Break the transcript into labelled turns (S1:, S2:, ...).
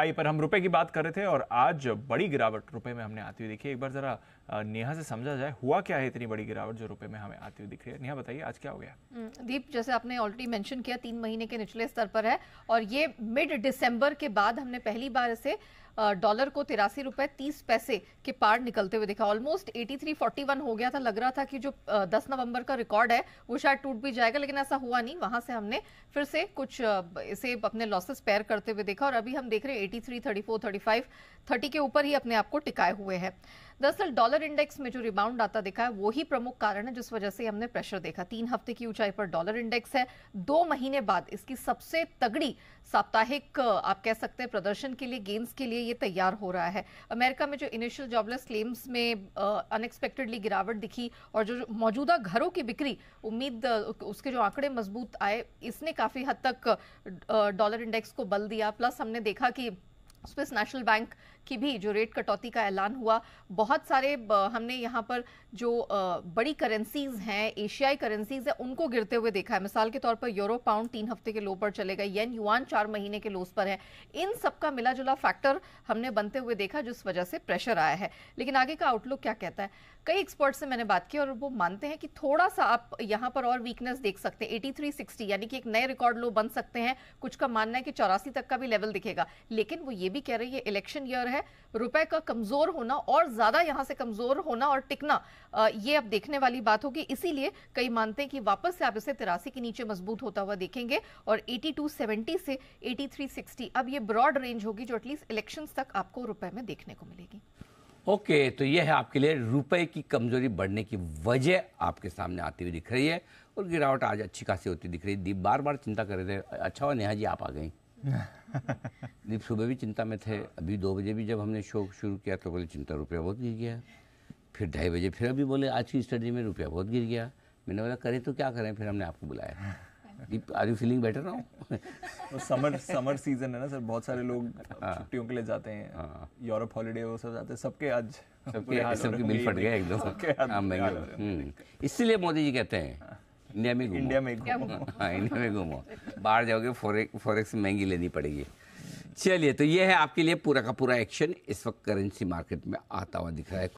S1: High पर हम रुपए की बात कर रहे थे और आज बड़ी गिरावट रुपए में हमने आती हुई देखी एक बार जरा नेहा से समझा जाए हुआ क्या है इतनी बड़ी गिरावट जो रुपए में हमें आती हुई दिख रही है नेहा बताइए आज क्या हो गया
S2: हम्म, दीप जैसे आपने ऑलरेडी मेंशन किया तीन महीने के निचले स्तर पर है और ये मिड दिसंबर के बाद हमने पहली बार इसे डॉलर को तिरासी रुपए तीस पैसे के पार निकलते हुए दिखा ऑलमोस्ट 8341 हो गया था लग रहा था कि जो 10 नवंबर का रिकॉर्ड है वो शायद टूट भी जाएगा लेकिन ऐसा हुआ नहीं वहां से हमने फिर से कुछ इसे अपने लॉसेस पेयर करते हुए देखा और अभी हम देख रहे हैं एटी थ्री थर्टी के ऊपर ही अपने आप को टिकाए हुए हैं दरअसल डॉलर इंडेक्स में जो रिबाउंड आता दिखा है वही प्रमुख कारण है जिस वजह से हमने प्रेशर देखा तीन हफ्ते की ऊंचाई पर डॉलर इंडेक्स है दो महीने बाद इसकी सबसे तगड़ी साप्ताहिक आप कह सकते हैं प्रदर्शन के लिए गेंस के लिए ये तैयार हो रहा है अमेरिका में जो इनिशियल जॉबलेस क्लेम्स में अनएक्सपेक्टेडली गिरावट दिखी और जो मौजूदा घरों की बिक्री उम्मीद उसके जो आंकड़े मजबूत आए इसने काफी हद तक डॉलर इंडेक्स को बल दिया प्लस हमने देखा कि स्विस नेशनल बैंक की भी जो रेट कटौती का ऐलान हुआ बहुत सारे हमने यहाँ पर जो बड़ी करेंसीज हैं एशियाई करेंसीज हैं उनको गिरते हुए देखा है मिसाल के तौर पर यूरो पाउंड तीन हफ्ते के लो पर चले गए येन युआन चार महीने के लोस पर है इन सब का मिला जुला फैक्टर हमने बनते हुए देखा जिस वजह से प्रेशर आया है लेकिन आगे का आउटलुक क्या कहता है कई एक्सपर्ट से मैंने बात की और वो मानते हैं कि थोड़ा सा आप यहाँ पर और वीकनेस देख सकते हैं एटी थ्री सिक्सटी यानी कि एक नए रिकॉर्ड लो बन सकते हैं कुछ का मानना है कि चौरासी तक का भी लेवल दिखेगा लेकिन वो ये भी कह रही है इलेक्शन ईयर है रुपए का कमजोर होना और ज्यादा यहां से कमजोर होना और टिकना ये अब देखने वाली बात होगी इसीलिए कई मानते हैं कि वापस से आप इसे तिरासी के नीचे मजबूत होता हुआ देखेंगे और 8270 से 8360 अब ये ब्रॉड रेंज होगी जो एटलीस्ट इलेक्शन तक आपको रुपए में देखने को मिलेगी
S1: ओके okay, तो यह है आपके लिए रुपए की कमजोरी बढ़ने की वजह आपके सामने आती हुई दिख रही है और गिरावट आज अच्छी खासी होती दिख रही है दीप बार बार चिंता कर रहे थे अच्छा और नेहा जी आप आ गई दीप सुबह भी चिंता में थे अभी दो बजे भी जब हमने शो शुरू किया तो बोले चिंता रुपया बहुत गिर गया फिर ढाई बजे फिर अभी बोले आज की स्टडी में रुपया बहुत गिर गया मैंने बोला करें तो क्या करें फिर हमने आपको बुलाया आर यू फीलिंग बेटर वो समर समर सीजन है ना सर बहुत सारे लोग हाँ। छुट्टियों के लिए जाते हैं यूरोप हाँ। हॉलीडे वो सब जाते हैं सबके आज सबके सबके बिल फट गए एकदम हाँ, हम्म। इसीलिए मोदी जी कहते हैं इंडिया में घूमो इंडिया में घूमो हाँ इंडिया हाँ, में घूमो बाहर जाओगे फॉरे फॉरेक्स महंगी लेनी पड़ेगी चलिए तो ये है आपके लिए पूरा का पूरा एक्शन इस वक्त करेंसी मार्केट में आता हुआ दिख रहा है